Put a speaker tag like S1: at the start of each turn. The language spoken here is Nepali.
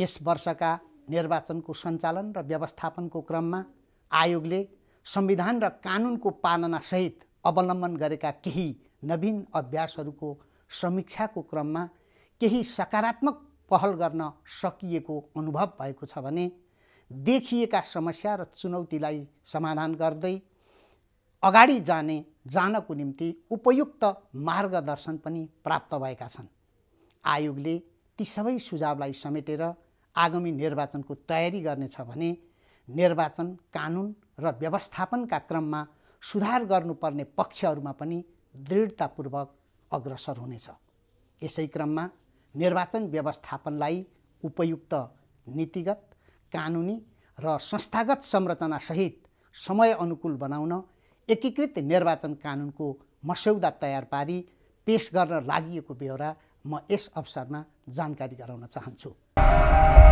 S1: यस वर्षका निर्वाचनको सञ्चालन र व्यवस्थापनको क्रममा आयोगले संविधान र कानुनको पालनासहित अवलम्बन गरेका केही नवीन अभ्यासहरूको समीक्षाको क्रममा केही सकारात्मक पहल गर्न सकिएको अनुभव भएको छ भने देखिएका समस्या र चुनौतीलाई समाधान गर्दै अगाडि जाने जानको निम्ति उपयुक्त मार्गदर्शन पनि प्राप्त भएका छन् आयोगले ती सबै सुझावलाई समेटेर आगामी निर्वाचनको तयारी गर्नेछ भने निर्वाचन कानुन र व्यवस्थापनका क्रममा सुधार गर्नुपर्ने पक्षहरूमा पनि दृढतापूर्वक अग्रसर हुनेछ यसै क्रममा निर्वाचन व्यवस्थापनलाई उपयुक्त नीतिगत कानुनी र संस्थागत संरचनासहित समय अनुकूल बनाउन एकीकृत निर्वाचन कानुनको मस्यौदा तयार पारी पेश गर्न लागि बेहोरा म यस अवसरमा जानकारी गराउन चाहन्छु